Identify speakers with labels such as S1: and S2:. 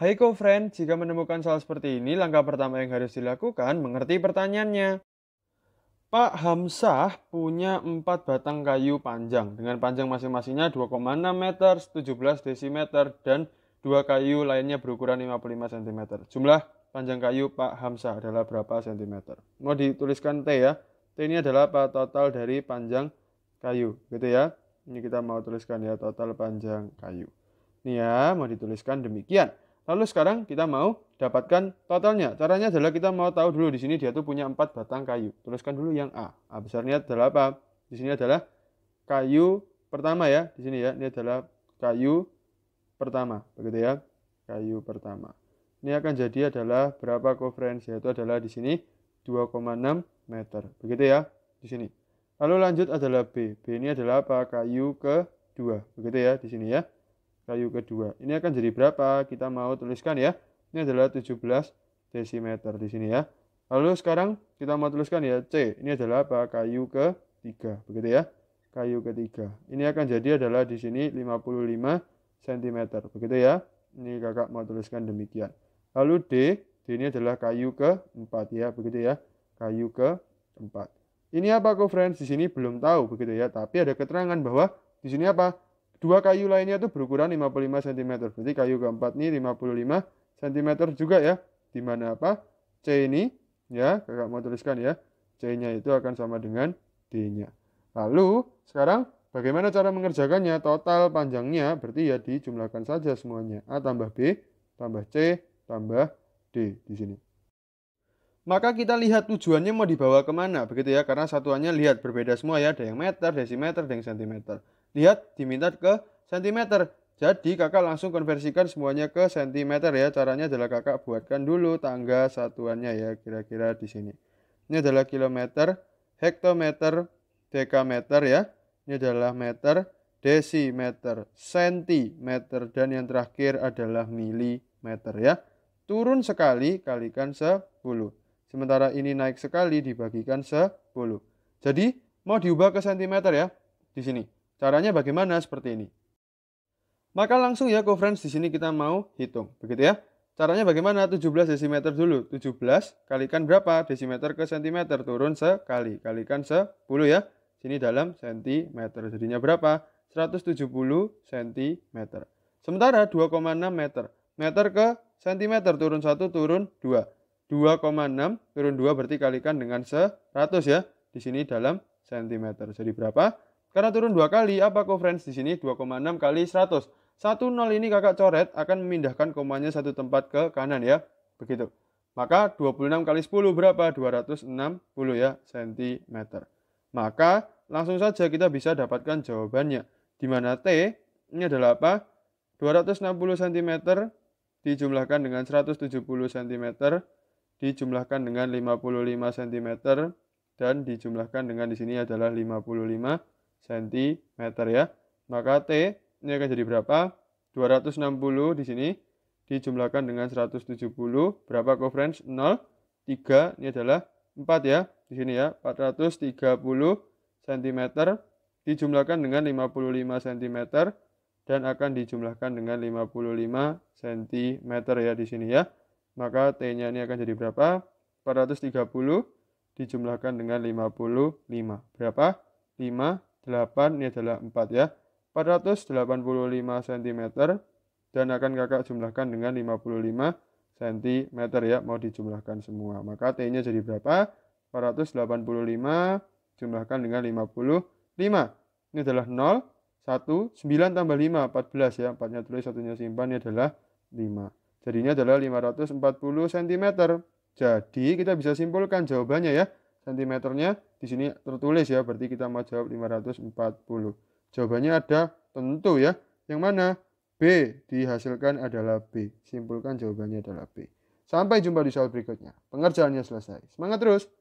S1: Hai co-friend, jika menemukan soal seperti ini, langkah pertama yang harus dilakukan mengerti pertanyaannya. Pak Hamsah punya 4 batang kayu panjang dengan panjang masing-masingnya 2,6 meter, 17 desimeter, dan dua kayu lainnya berukuran 55 cm. Jumlah panjang kayu Pak Hamsah adalah berapa cm? Mau dituliskan T ya. T ini adalah apa total dari panjang kayu, gitu ya. Ini kita mau tuliskan ya total panjang kayu. Nih ya, mau dituliskan demikian. Lalu sekarang kita mau dapatkan totalnya. Caranya adalah kita mau tahu dulu di sini dia tuh punya 4 batang kayu. Tuliskan dulu yang A. A besarnya adalah apa? Di sini adalah kayu pertama ya. Di sini ya, ini adalah kayu pertama. Begitu ya. Kayu pertama. Ini akan jadi adalah berapa kofrens? yaitu adalah di sini 2,6 meter. Begitu ya di sini. Lalu lanjut adalah B. B ini adalah apa? Kayu kedua. Begitu ya di sini ya kayu kedua. Ini akan jadi berapa? Kita mau tuliskan ya. Ini adalah 17 desimeter di sini ya. Lalu sekarang kita mau tuliskan ya C. Ini adalah apa? Kayu ketiga, begitu ya. Kayu ketiga. Ini akan jadi adalah di sini 55 cm, begitu ya. Ini kakak mau tuliskan demikian. Lalu D, D ini adalah kayu ke keempat ya, begitu ya. Kayu ke keempat. Ini apa kok friends? Di sini belum tahu begitu ya, tapi ada keterangan bahwa di sini apa? Dua kayu lainnya itu berukuran 55 cm. Berarti kayu keempat ini 55 cm juga ya. Di mana apa? C ini ya, Kakak mau tuliskan ya. C-nya itu akan sama dengan D-nya. Lalu sekarang bagaimana cara mengerjakannya? Total panjangnya berarti ya dijumlahkan saja semuanya. A tambah B tambah C tambah D di sini. Maka kita lihat tujuannya mau dibawa kemana begitu ya. Karena satuannya lihat berbeda semua ya. Ada yang meter, desimeter, ada yang sentimeter. Lihat, diminta ke sentimeter. Jadi kakak langsung konversikan semuanya ke sentimeter ya. Caranya adalah kakak buatkan dulu tangga satuannya ya kira-kira di sini. Ini adalah kilometer, hektometer, dekameter ya. Ini adalah meter, desimeter, sentimeter, dan yang terakhir adalah milimeter ya. Turun sekali kalikan 10. Sementara ini naik sekali dibagikan 10. Jadi mau diubah ke sentimeter ya di sini. Caranya bagaimana seperti ini. Maka langsung ya conference di sini kita mau hitung, begitu ya. Caranya bagaimana? 17 desimeter dulu. 17 kalikan berapa? Desimeter ke sentimeter turun sekali. Kalikan 10 ya. Sini dalam sentimeter. Jadinya berapa? 170 cm. Sementara 2,6 meter. Meter ke sentimeter turun satu turun 2. 2,6 turun 2 berarti kalikan dengan 100 ya. Di sini dalam sentimeter. Jadi berapa? Karena turun dua kali, apa friends di sini 2,6 kali 100. 1 nol ini kakak coret akan memindahkan komanya satu tempat ke kanan ya. Begitu. Maka 26 kali 10 berapa? 260 ya cm. Maka langsung saja kita bisa dapatkan jawabannya. Di mana T ini adalah apa? 260 cm dijumlahkan dengan 170 cm dijumlahkan dengan 55 cm dan dijumlahkan dengan di sini adalah 55 cm ya. Maka T ini akan jadi berapa? 260 di sini dijumlahkan dengan 170 berapa coverage 0 3 ini adalah 4 ya di sini ya 430 cm dijumlahkan dengan 55 cm dan akan dijumlahkan dengan 55 cm ya di sini ya maka T-nya ini akan jadi berapa 430 dijumlahkan dengan 55 berapa 5 8 ini adalah 4 ya. 485 cm dan akan kakak jumlahkan dengan 55 cm ya. Mau dijumlahkan semua. Maka T-nya jadi berapa? 485 jumlahkan dengan 55. Ini adalah 0, 1, 9 tambah 5, 14 ya. 4-nya tulis, satunya simpan, ini adalah 5. Jadinya adalah 540 cm. Jadi kita bisa simpulkan jawabannya ya sentimeternya di sini tertulis ya, berarti kita mau jawab 540. Jawabannya ada tentu ya. Yang mana? B dihasilkan adalah B. Simpulkan jawabannya adalah B. Sampai jumpa di soal berikutnya. Pengerjaannya selesai. Semangat terus.